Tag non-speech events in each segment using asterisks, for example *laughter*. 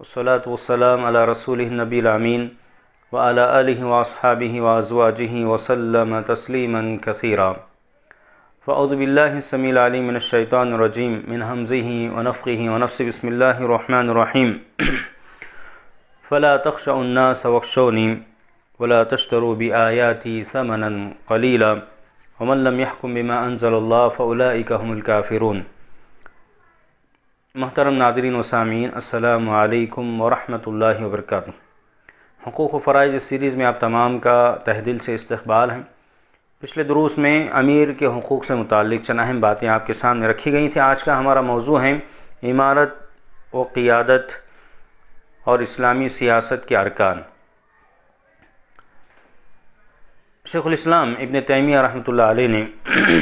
والصلاة والسلام على رسوله النبي الأمين وعلى آله وأصحابه وأزواجه وسلم تسليما كثيرا فأعوذ بالله السميع العليم من الشيطان الرجيم من همزه ونفخه ونفس بسم الله الرحمن الرحيم *clears throat* فلا تخشوا الناس واخشوني ولا تشتروا بآياتي ثمنا قليلا ومن لم يحكم بما أنزل الله فأولئك هم الكافرون महतरम Nadreen वसामीन अल्लाम वरहल work हकूक़ फ़राइज series में आप तमाम का तहदिल से इस्तबाल हैं पिछले दरूस में अमीर के हकूक़ से मुतक चंद अहम बातें आपके सामने रखी गई थी आज का हमारा मौजू है इमारत व क़ियादत और इस्लामी सियासत के अरकान शेखुलस्लाम इबन तैमिया रहमत ने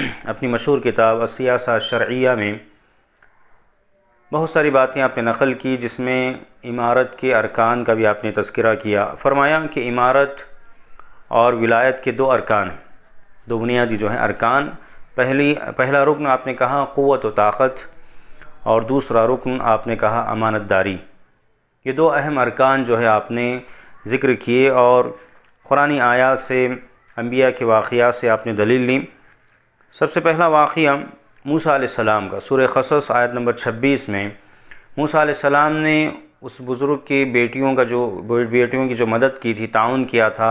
*clears throat* अपनी मशहूर किताब सियासा शर्या में बहुत सारी बातें आपने नकल की जिसमें इमारत के अरकान का भी आपने तस्करा किया फरमाया कि इमारत और विलायत के दो अरकान हैं दो बुनियादी जो हैं अरकान पहली पहला रुकन आपने कहा क़वत व ताकत और दूसरा रुकन आपने कहा अमानत दारी ये दो अहम अरकान जो है आपने ज़िक्र किए और क़ुरानी आयात से अम्बिया के वाक़ से आपने दलील ली सबसे पहला वाक़ मूसा सलाम का सूर्य खसस आयत नंबर 26 में मूसा सलाम ने उस बुज़ुर्ग की बेटियों का जो बेटियों की जो मदद की थी ताउन किया था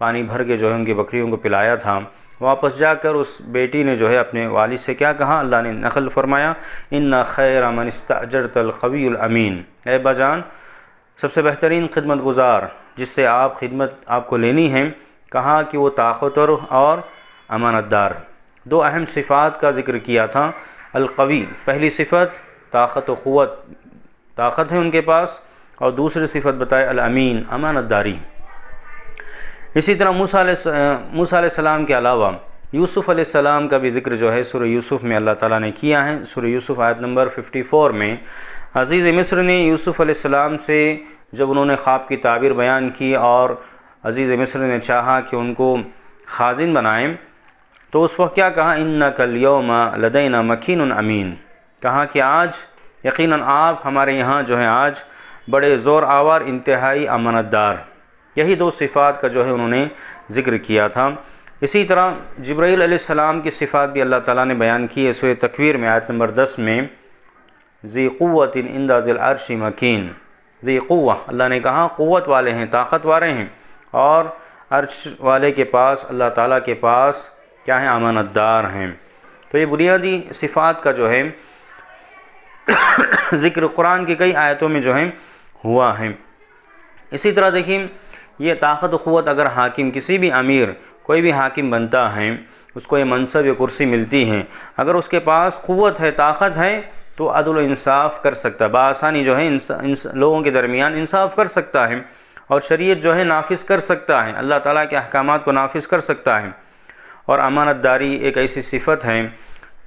पानी भर के जो है उनकी बकरियों को पिलाया था वापस जाकर उस बेटी ने जो है अपने वाली से क्या कहा अल्लाह ने नकल फरमाया इन खैर मनस्तर तलकवील अमीन ए बाजान सबसे बेहतरीन खिदमत गुज़ार जिससे आप खिदमत आपको लेनी है कहा कि वो ताकतवर और अमानतदार दो अहम सिफ़ात का ज़िक्र किया था अलकवी पहली सिफत ताकत क़वत ताकत है उनके पास और दूसरी सिफत बताए अलमीन अमानत दारी इसी तरह मूसा मूसा सलाम के अलावा यूसुफ़ सलाम का भी जिक्र जो है सुर यूसुफ़ में अल्लाह ताला ने किया है सुर यूसुफ़ आयत नंबर 54 में अज़ीज़ मिस्र ने यूसुफ़ सलाम से जब उन्होंने ख्वाब की ताबीर बयान की और अज़ीज़ मिस्र ने चाहा कि उनको खाजिन बनाएं तो उस वक्त क्या कहा इन न कल योम लदैना मकीन अमीन कहा कि आज यकीन आप हमारे यहाँ जो है आज बड़े ज़ोर आवार इंतहाई अमानतदार यही दो सिफ़ात का जो है उन्होंने ज़िक्र किया था इसी तरह जब्राईल सलाम की सिफ़ात भी अल्लाह ताला ने बयान की है सोए तकवीर में आयत नंबर दस में ज़ी इंदा दिल अरश मकीन ज़ी क़ुआ अल्लाह ने कहा क़वत वाले हैं ताकत वाले हैं और अरश वाले के पास अल्लाह ताला के पास क्या हैं अमानतदार हैं तो ये बुनियादी सिफ़ात का जो है *coughs* ज़िक्र कुरान की कई आयतों में जो है हुआ है इसी तरह देखिए ये ताकत क़वत अगर हाकिम किसी भी अमीर कोई भी हाकिम बनता है उसको ये मनसब या कुर्सी मिलती है अगर उसके पास क़वत है ताकत है तो अदल इंसाफ कर सकता है बसानी जो है लोगों के दरमियान इंसाफ कर सकता है और शरीयत जो है नाफिज कर सकता है अल्लाह ताला के अहकाम को नाफिज कर सकता है और अमानत दारी एक ऐसी सिफत है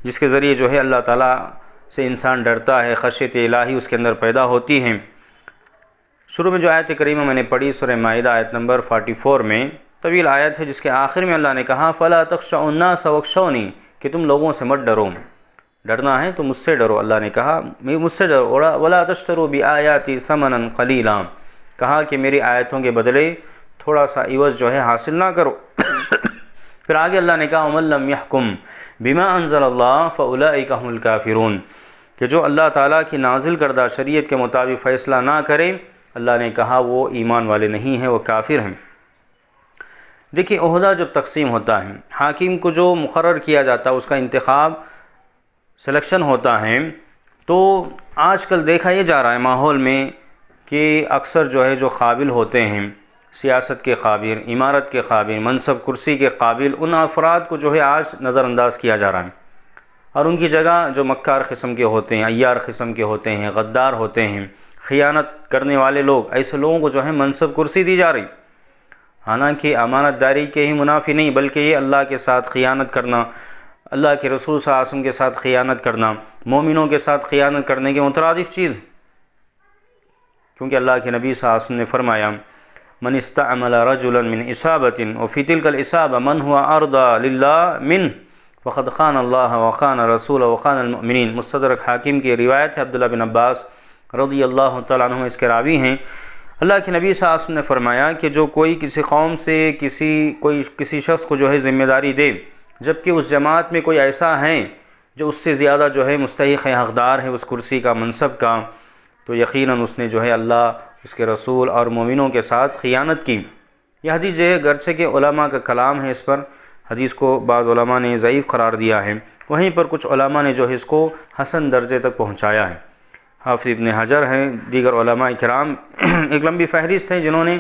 जिसके ज़रिए जो है अल्लाह ताला से इंसान डरता है खशियत इलाही उसके अंदर पैदा होती है शुरू में जो आयत करीमा मैंने पढ़ी सुर माहिदा आयत नंबर 44 में तवील आयत है जिसके आखिर में अल्लाह ने कहा फ़ला तकशौना सवक्शौनी कि तुम लोगों से मत डरो डरना है तो मुझसे डरो अल्लाह ने कहा मुझसे डरो वला तश्तरो भी आयाती समन कलीला कहा कि मेरी आयतों के बदले थोड़ा सा इवज़ जो है हासिल ना करो फिर आगे अल्लाह ने कहा उमल्लम यहकुम बिमा अनजल्ला का काफिरून कि जो अल्लाह ताला की नाजिल करदा शरीयत के मुताबिक फ़ैसला ना करें अल्लाह ने कहा वो ईमान वाले नहीं हैं वो काफिर हैं देखिए अहदा जब तकसीम होता है हाकिम को जो मुकर किया जाता है उसका इंतखब सिलेक्शन होता है तो आजकल देखा ये जा रहा है माहौल में कि अक्सर जो है जो काबिल होते हैं सियासत के काबिल इमारत के काबिल मनसब कुर्सी के काबिल उन अफराद को जो है आज नज़रअंदाज किया जा रहा है और उनकी जगह जो मक्कार किस्म के होते हैं अयार किस्म के होते हैं गद्दार होते हैं ख़ियानत करने वाले लोग ऐसे लोगों को जो है मनसब कुर्सी दी जा रही हालांकि अमानत दारी के ही मुनाफी नहीं बल्कि ये अल्लाह के साथ ख़ियानत करना अल्लाह के रसूल आसम के साथ ख़ियानत करना मोमिनों के साथ ख़ियानत करने के मुतरद चीज़ क्योंकि अल्लाह के नबी आसम ने फरमाया मन इस्तामल रजुलमिन इसाबतिन वफ़ितिलकल इसाब मन हुआ अरदा लिल्ला मिन फ़खद ख़ान अल्लाह वक़ान रसूल वक़ानमिन मुस्तरक हाकिम की रिवायत है अब्दुल्ला बिन अब्बास रदी अल्लाह तु इसके रावी हैं अल्लाह के नबी साहब ने फरमाया कि जो कोई किसी कौम से किसी कोई किसी शख्स को जो है ज़िम्मेदारी दे जबकि उस जमात में कोई ऐसा है जो उससे ज़्यादा जो है मुस्तक है हकदार है उस कुर्सी का मनसब का तो यकीनन उसने जो है अल्लाह इसके रसूल और मोमिनों के साथ ख़ियानत की यह हदीस जो है गरचे के ओलमा का कलाम है इस पर हदीस को बाद ने ज़यीफ़ करार दिया है वहीं पर कुछ ने जो है इसको हसन दर्जे तक पहुँचाया है हाफ इबन हजर हैं दीगर कराम *clears throat* एक लंबी फहरिस्त हैं जिन्होंने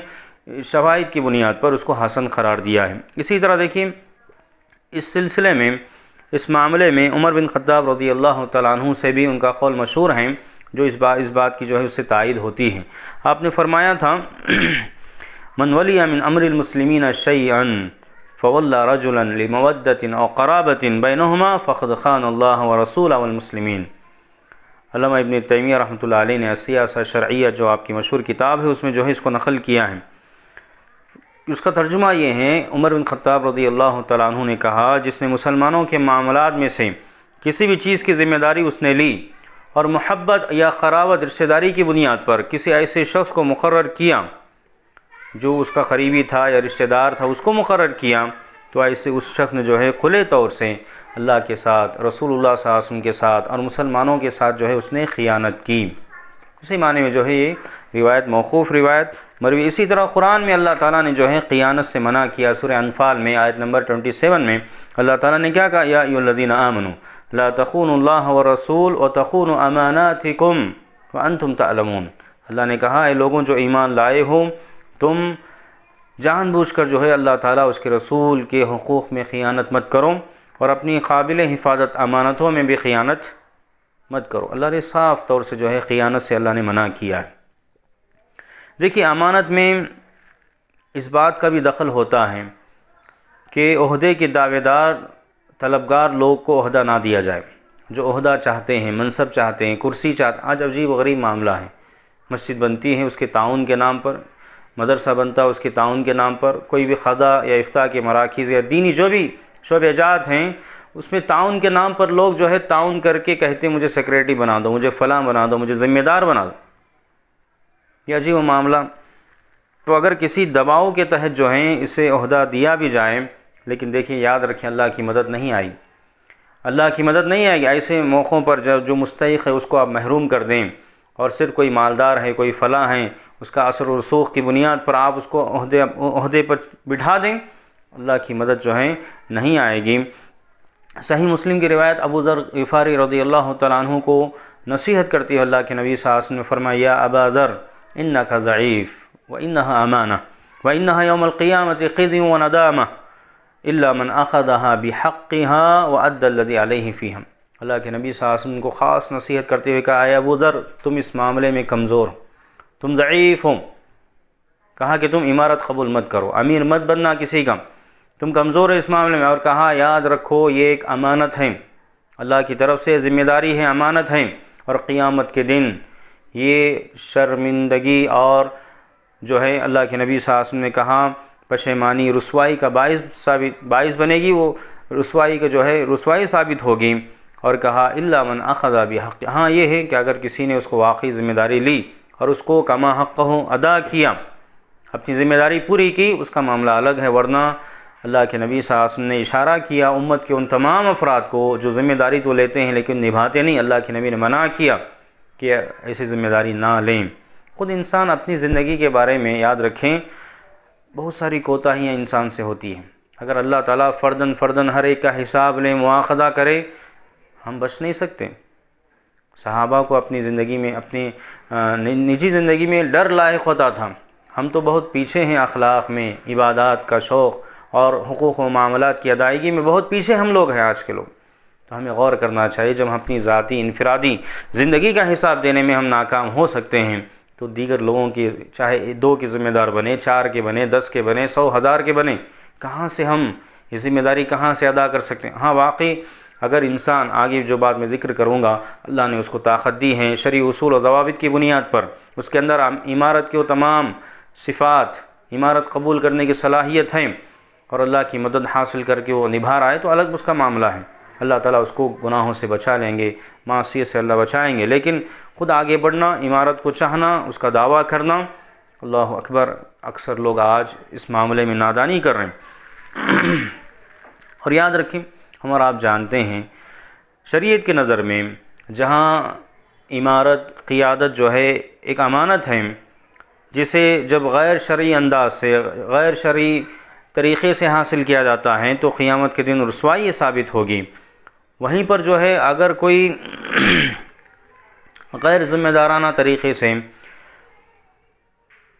शवाद की बुनियाद पर उसको हसन करार दिया है इसी तरह देखिए इस सिलसिले में इस मामले में उमर बिन खत्ताब रदी अल्लाह तु से भी उनका कौल मशहूर हैं जो इस बात इस बात की जो है उससे तायद होती है आपने फरमाया था मनवली अमिन अमरमसलिमिन शैन फवल रजुल मवदतिन और कराबतिन बैनहमा फ़खद ख़ान अल्लाह व रसूलमसलिमिन अलामा इबन तैमिया रहमत लाई ने सियासा शर्या जो आपकी मशहूर किताब है उसमें जो है इसको नकल किया है उसका तर्जुमा ये है उमर बिन ख़त्ताब रदी अल्लाह तु ने कहा जिसने मुसलमानों के मामलों में से किसी भी चीज़ की ज़िम्मेदारी उसने ली और मोहब्बत या खरावत रिश्तेदारी की बुनियाद पर किसी ऐसे शख्स को मुकर किया जो उसका करीबी था या रिश्तेदार था उसको मुकर किया तो ऐसे उस शख्स ने जो है खुले तौर से अल्लाह के साथ रसूलुल्लाह वसम के साथ और मुसलमानों के साथ जो है उसने ख़ियानत की इसी माने में जो है ये रिवायत मौकूफ़ रिवायत मरवी इसी तरह कुरान में अल्लाह ताला ने जो है क़ियानत से मना किया सुर अनफाल में आयत नंबर 27 में अल्लाह ताला ने क्या कहा या आमनू ला तखून व रसूल व तखून अमाना थी कुम वन तुम तलमून अल्लाह ने कहा है लोगों जो ईमान लाए हो तुम जानबूझकर जो है अल्लाह ताला उसके रसूल के हकूक़ में ख़ियानत मत करो और अपनी काबिल हिफाजत अमानतों में भी ख़ियानत मत करो अल्लाह ने साफ़ तौर से जो है ख़ियानत से अल्लाह ने मना किया है देखिए अमानत में इस बात का भी दखल होता है कि अहदे के दावेदार तलबगार लोग को अहदा ना दिया जाए जो अहदा चाहते हैं मनसब चाहते हैं कुर्सी चाहते आज अजीब गरीब मामला है मस्जिद बनती है उसके ताउन के नाम पर मदरसा बनता है उसके ताउन के नाम पर कोई भी खदा या इफ्ता के मराकज़ या दीनी जो भी शोबेजात हैं उसमें ताउन के नाम पर लोग जो है ताउन करके कहते हैं मुझे सेक्रेटरी बना दो मुझे फ़लाँ बना दो मुझे ज़िम्मेदार बना दो यह अजीब मामला तो अगर किसी दबाव के तहत जो हैं इसे अहदा दिया भी जाए लेकिन देखिए याद रखें अल्लाह की मदद नहीं आई अल्लाह की मदद नहीं आएगी ऐसे मौक़ों पर जब जो मुस्तक है उसको आप महरूम कर दें और सिर्फ कोई मालदार है कोई फ़लाँ हैं उसका असर रसूख की बुनियाद पर आप उसको अहदे पर बिठा दें अल्लाह की मदद जो है नहीं आएगी सही मुस्लिम की रिवायत अबू ज़र गफ़ारी रदी अल्लाह तु को नसीहत करती है अल्लाह के नबी सास ने फरमाया अबा ज़र इन्ना का ज़ीफ़ व इन्ना अमाना व इन्ना यौमल व नदामा इलामन बी हक़ हाँ व फ़ी हम अल्लाह के नबी सासम को ख़ास नसीहत करते हुए कहा अब उधर तुम इस मामले में कमज़ोर हो तुम ज़यीफ़ हो कहा कि तुम इमारत कबूल मत करो अमीर मत बनना किसी का तुम कमज़ोर हो इस मामले में और कहा याद रखो ये एक अमानत है अल्लाह की तरफ से ज़िम्मेदारी है अमानत है और क़ियामत के दिन ये शर्मिंदगी और जो है अल्लाह के नबी सासम ने कहा पशेमानी रसवाई का बायस साबित बायस बनेगी वो रसवाई का जो है रसवाई साबित होगी और कहा इल्ला मन अखदा भी हक़ हाँ ये है कि अगर किसी ने उसको वाकई ज़िम्मेदारी ली और उसको कमा हक़ हो अदा किया अपनी ज़िम्मेदारी पूरी की उसका मामला अलग है वरना अल्लाह के नबी सासम ने इशारा किया उम्मत के उन तमाम अफराद को जो ज़िम्मेदारी तो लेते हैं लेकिन निभाते नहीं अल्लाह के नबी ने मना किया कि ऐसी ज़िम्मेदारी ना लें ख़ुद इंसान अपनी ज़िंदगी के बारे में याद रखें बहुत सारी कोताहियाँ इंसान से होती हैं अगर अल्लाह ताला फ़र्दन फ़र्दन हर एक का हिसाब ले मुआखदा करे हम बच नहीं सकते सहाबा को अपनी ज़िंदगी में अपनी निजी ज़िंदगी में डर लायक होता था हम तो बहुत पीछे हैं अखलाक में इबादत का शौक़ और हकूक़ व मामलात की अदायगी में बहुत पीछे हम लोग हैं आज के लोग तो हमें गौर करना चाहिए जब हम अपनी ज़ाती इनफरादी ज़िंदगी का हिसाब देने में हम नाकाम हो सकते हैं तो दीगर लोगों के चाहे दो के ज़िम्मेदार बने चार के बने दस के बने सौ हज़ार के बने कहाँ से हम ये ज़िम्मेदारी कहाँ से अदा कर सकते हैं हाँ वाकई अगर इंसान आगे जो बात मैं जिक्र करूँगा अल्लाह ने उसको ताकत दी है शरी असूल और जवाब की बुनियाद पर उसके अंदर इमारत के वो तमाम सिफ़ात इमारत कबूल करने की सलाहियत है और अल्लाह की मदद हासिल करके वो निभा रहा है तो अलग उसका मामला है अल्लाह ताला उसको गुनाहों से बचा लेंगे मासीत से अल्लाह बचाएंगे लेकिन खुद आगे बढ़ना इमारत को चाहना उसका दावा करना अल्लाह अकबर अक्सर लोग आज इस मामले में नादानी कर रहे हैं और याद रखें हमारा आप जानते हैं शरीयत के नज़र में जहाँ इमारत क़ियादत जो है एक अमानत है जिसे जब गैर शर्य अंदाज से गैर शर्य तरीक़े से हासिल किया जाता है तो क़ियामत के दिन रसवाई साबित होगी वहीं पर जो है अगर कोई गैर ज़िम्मेदाराना तरीके से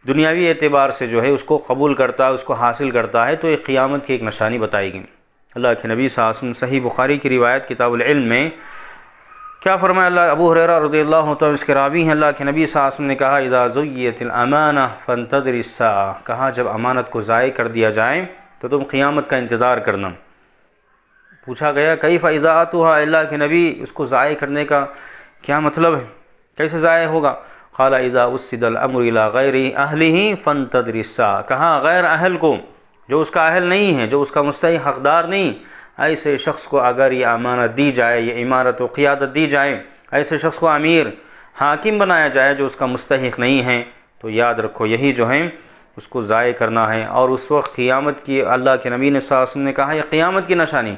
दुनियावी एतबार से जो है उसको कबूल करता है उसको हासिल करता है तो एक क़ियामत की एक निशानी गई अल्लाह के नबी सासम सही बुखारी की रिवायत इल्म में क्या फरमाया अल्लाह अबू हरेरा रदी अल्लाह तो इसके रावी हैं अल्लाह के नबी सासम ने कहा इजाज़ुतिलमाना फ़न तदरसा कहा जब अमानत को ज़ाय कर दिया जाए तो तुम क़ियामत का इंतज़ार करना पूछा गया कई फ़ायदा तो हा अल्लाह के नबी उसको ज़ाय करने का क्या मतलब है कैसे ज़ाय होगा खाला इज़ा उसदल अमरीला गैर अहल ही फ़न तदरिस्सा कहा गैर अहल को जो उसका अहल नहीं है जो उसका मुस्तह हकदार नहीं ऐसे शख्स को अगर ये अमानत दी जाए ये इमारत व क़ियादत दी जाए ऐसे शख्स को अमीर हाकिम बनाया जाए जो उसका मुस्तक नहीं है तो याद रखो यही जो है उसको ज़ाय करना है और उस वक्त क़ियामत की अल्लाह के नबी ने ने कहा यह क़ियामत की निशानी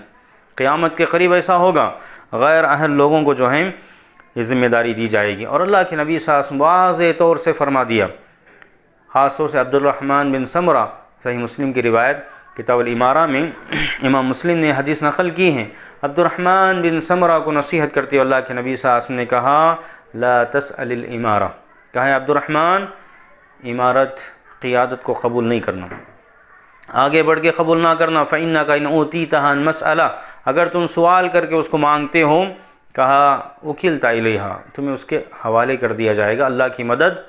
क़्यामत के करीब ऐसा होगा गैर अहल लोगों को जो है ये ज़िम्मेदारी दी जाएगी और अल्लाह के नबी सास वाज तौर से फरमा दिया ख़ास तौर से अब्दुलरहमान बिन समरा सही मुस्लिम की रिवायत किताब इमारा में *clears throat* इमाम मुस्लिम ने हदीस नकल की है अब्दुलरहमान बिन समरा को नसीहत करते हुए अल्लाह के नबी सास ने कहा ला तस अलिल इमारा कहा है अब्दुलरहमान इमारत क़ियादत को कबूल नहीं करना आगे बढ़ के कबूल ना करना ना का इन ओती तहान मसअला अगर तुम सवाल करके उसको मांगते हो कहा वकील हाँ तुम्हें उसके हवाले कर दिया जाएगा अल्लाह की मदद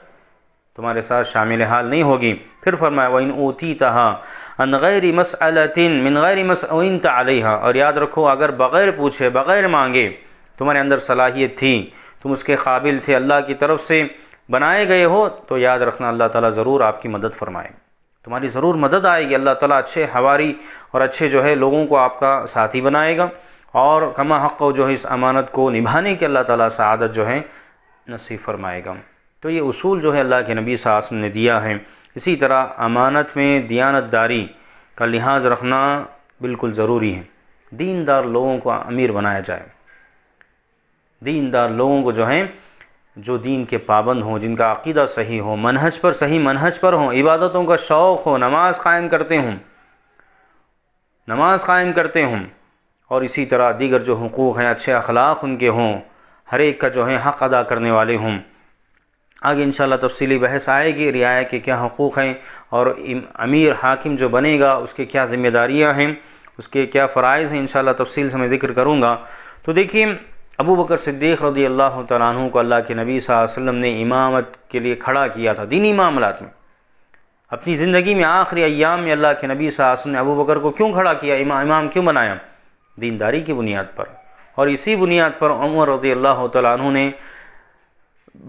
तुम्हारे साथ शामिल हाल नहीं होगी फिर फरमाया वन ओती तहा अन गैर मसअलतिन मिन गैर मसन तलहा और याद रखो अगर बग़ैर पूछे बग़ैर मांगे तुम्हारे अंदर सलाहियत थी तुम उसके काबिल थे अल्लाह की तरफ से बनाए गए हो तो याद रखना अल्लाह ताला ज़रूर आपकी मदद फरमाएगा तुम्हारी ज़रूर मदद आएगी अल्लाह ताला अच्छे हवारी और अच्छे जो है लोगों को आपका साथी बनाएगा और कमा हक़ जो है इस अमानत को निभाने की अल्लाह ताला सआदत जो है नसीब फरमाएगा तो ये उसूल जो है अल्लाह के नबी सासम ने दिया है इसी तरह अमानत में दारी का लिहाज रखना बिल्कुल ज़रूरी है दीनदार लोगों को अमीर बनाया जाए दीनदार लोगों को जो है जो दीन के पाबंद हों जिनका अकीदा सही हो मनहज पर सही मनहज पर हों इबादतों का शौक़ हो नमाज़ कायम करते हों नमाज कायम करते हों और इसी तरह दीगर जो हकूक़ हैं अच्छे अखलाक उनके हों हर एक का जो है हक़ अदा करने वाले हों आगे इन तफसीली बहस आएगी रियाया के क्या हकूक़ हैं और अमीर हाकिम जो बनेगा उसके क्या ज़िम्मेदारियाँ हैं उसके क्या फ़रज़ हैं इन तफसील से मैं ज़िक्र करूँगा तो देखिए अबू बकर सिद्दीक रदी अल्लाह तु को अल्लाह के नबी वसल्लम ने इमामत के लिए खड़ा किया था दीनी मामलात में अपनी ज़िंदगी में आखिरी अयाम में अल्लाह के नबी वसल्लम ने अबू बकर को क्यों खड़ा किया इमा, इमाम क्यों बनाया दीनदारी की बुनियाद पर और इसी बुनियाद पर उमर रदी अल्लाह तु ने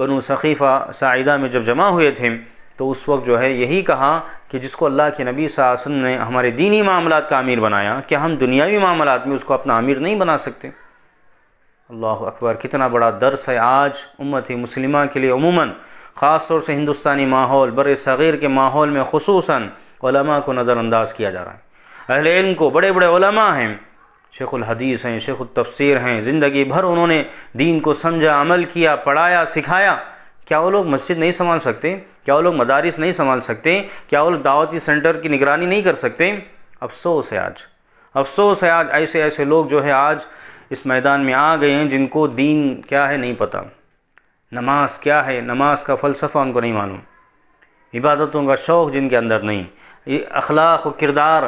बनु सखीफ़ा साइदा में जब जमा हुए थे तो उस वक्त जो है यही कहा कि जिसको अल्लाह के नबी वसल्लम ने हमारे दीनी मामला का अमीर बनाया क्या हम दुनियावी मामलों में उसको अपना अमीर नहीं बना सकते अल्लाह अकबर कितना बड़ा दर्स है आज उम्मत मुसलिमा के लिए अमूमन ख़ास तौर से हिंदुस्तानी माहौल बर सग़ीर के माहौल में खसूस को नज़रअंदाज किया जा रहा है अहल इल्म को बड़े बड़े हैं शेखुल हदीस हैं शेख तफसीर हैं ज़िंदगी भर उन्होंने दीन को समझा अमल किया पढ़ाया सिखाया क्या वो लोग मस्जिद नहीं संभाल सकते क्या वो लोग मदारस नहीं संभाल सकते क्या वो लोग दावती सेंटर की निगरानी नहीं कर सकते अफसोस है आज अफसोस है आज ऐसे ऐसे लोग जो है आज इस मैदान में आ गए हैं जिनको दीन क्या है नहीं पता नमाज क्या है नमाज का फ़लसफ़ा उनको नहीं मालूम इबादतों का शौक़ जिनके अंदर नहीं ये अखलाक व किरदार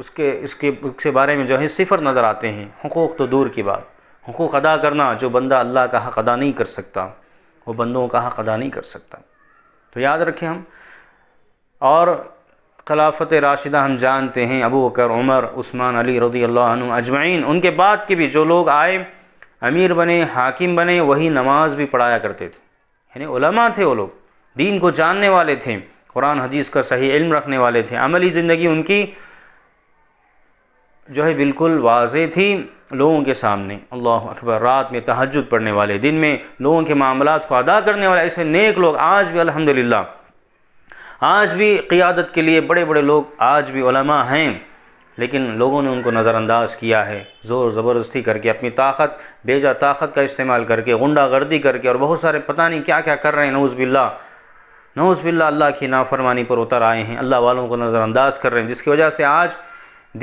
उसके इसके उसके बारे में जो है सिफर नज़र आते हैं हकूक़ तो दूर की बात हकूक़ अदा करना जो बंदा अल्लाह का हक़ अदा नहीं कर सकता वो बंदों का हक़ अदा नहीं कर सकता तो याद रखें हम और खिलाफत राशिदा हम जानते हैं अबू बकर उमर उस्मान अली रदी अल्लाह अजमैन उनके बाद के भी जो लोग आए अमीर बने हाकिम बने वही नमाज भी पढ़ाया करते थे यानी उलमा थे वो लोग दीन को जानने वाले थे कुरान हदीस का सही इल्म रखने वाले थे अमली ज़िंदगी उनकी जो है बिल्कुल वाज थी लोगों के सामने अल्लाह अकबर रात में तहजद पढ़ने वाले दिन में लोगों के मामला को अदा करने वाले ऐसे नेक लोग आज भी अलहमदिल्ला आज भी क़ियादत के लिए बड़े बड़े लोग आज भी उलमा हैं लेकिन लोगों ने उनको नज़रअंदाज किया है ज़ोर ज़बरदस्ती करके अपनी ताकत बेजा ताकत का इस्तेमाल करके गुंडा गर्दी करके और बहुत सारे पता नहीं क्या क्या कर रहे हैं नौज़बिल्ला नौज़बिल्ला अल्लाह की नाफरमानी पर उतर आए हैं अल्लाह वालों को नज़रअंदाज कर रहे हैं जिसकी वजह से आज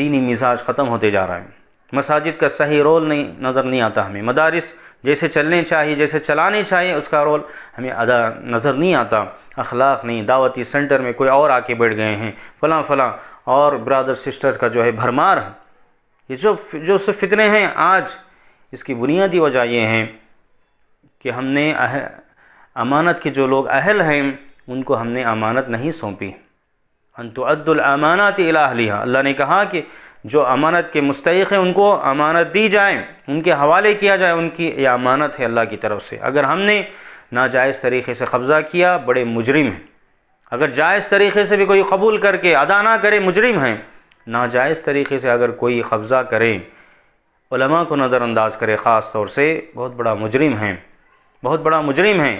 दीनी मिजाज ख़त्म होते जा रहा है मसाजिद का सही रोल नहीं नज़र नहीं आता हमें मदारस जैसे चलने चाहिए जैसे चलाने चाहिए उसका रोल हमें अदा नज़र नहीं आता अखलाक नहीं दावती सेंटर में कोई और आके बैठ गए हैं फ़लाँ फ़लाँ और ब्रदर सिस्टर का जो है भरमार ये जो जो सब फितने हैं आज इसकी बुनियादी वजह ये हैं कि हमने अमानत के जो लोग अहल हैं उनको हमने अमानत नहीं सौंपी अनतुअद्दुल अमानत अला अल्लाह ने कहा कि जो अमानत के मुस्तक हैं उनको अमानत दी जाए उनके हवाले किया जाए उनकी यह अमानत है अल्लाह की तरफ से अगर हमने नाजायज़ तरीके से कब्ज़ा किया बड़े मुजरिम हैं अगर जायज़ तरीके से भी कोई कबूल करके अदा ना करे मुजरिम हैं नाजायज़ तरीके से अगर कोई कब्ज़ा करें उलमा को नज़रअंदाज करे ख़ास तौर से बहुत बड़ा मुजरिम है बहुत बड़ा मुजरिम है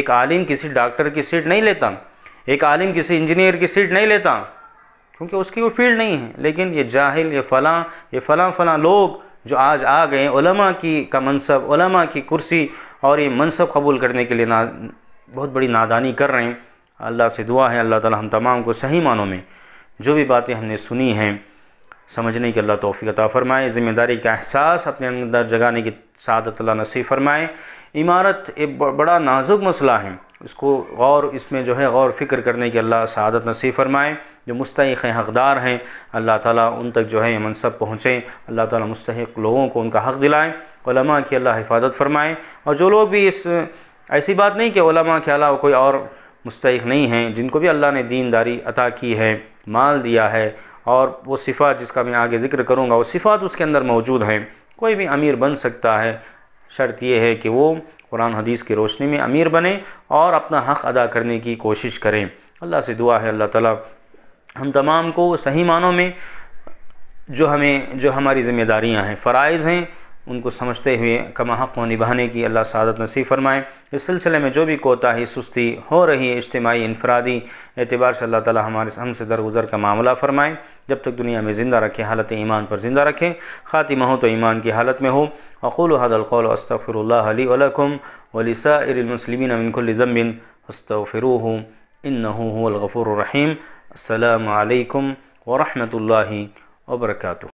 एक आलिम किसी डॉक्टर की सीट नहीं लेता एक आलिम किसी इंजीनियर की सीट नहीं लेता क्योंकि उसकी वो फील्ड नहीं है लेकिन ये जाहिल ये फ़लाँ ये फ़लाँ फ़लाँ लोग जो आज आ गए उलमा की का मनसब उलमा की कुर्सी और ये मनसब कबूल करने के लिए ना बहुत बड़ी नादानी कर रहे हैं अल्लाह से दुआ है अल्लाह ताला हम तमाम को सही मानों में जो भी बातें हमने सुनी हैं समझने की अल्लाह तोफ़ी अता फ़रमाए ज़िम्मेदारी का एहसास अपने अंदर जगाने की सादत अल्लाह नसीब फ़रमाए इमारत एक बड़ा नाजुक मसला है इसको गौर इसमें जो है गौर फिक्र करने की अल्लाह सदत नसीब फरमाएँ जो मुस्तक हकदार हैं अल्लाह ताला उन तक जो है मनसब पहुँचें अल्लाह ताला मुस्तक लोगों को उनका हक़ दिलाएँ की अल्लाह हिफाजत फरमाएँ और जो लोग भी इस ऐसी बात नहीं कि ओलमा के अलावा कोई और मुस्तक नहीं हैं जिनको भी अल्लाह ने दीनदारी अता की है माल दिया है और वो सिफ़ात जिसका मैं आगे ज़िक्र करूँगा वो सिफ़ात उसके अंदर मौजूद हैं कोई भी अमीर बन सकता है शर्त यह है कि वो कुरान हदीस की रोशनी में अमीर बने और अपना हक़ अदा करने की कोशिश करें अल्लाह से दुआ है अल्लाह ताला हम तमाम को सही मानों में जो हमें जो हमारी ज़िम्मेदारियां हैं फ़राइज़ हैं उनको समझते हुए कमा हक़ को निभाने की अल्लाह सदत नसीब फरमाए इस सिलसिले में जो भी कोताही सुस्ती हो रही है इज्तमाही इनफरादी एतबार से अल्लाह ताली हमारे हमसे दरगुजर का मामला फ़रमाएँ जब तक दुनिया में ज़िंदा रखें हालत ईमान पर ज़िंदा रखें ख़ातिमा हो तो ईमान की हालत में हो अक़ूल हदलकौल अस्तफ़रली वलकम वलिसमसलिमिन अमिनकुल्ज़म्बिन अस्तफ़िरू इन गफ़ुररहीम अल्लाम वरहमल वबरकू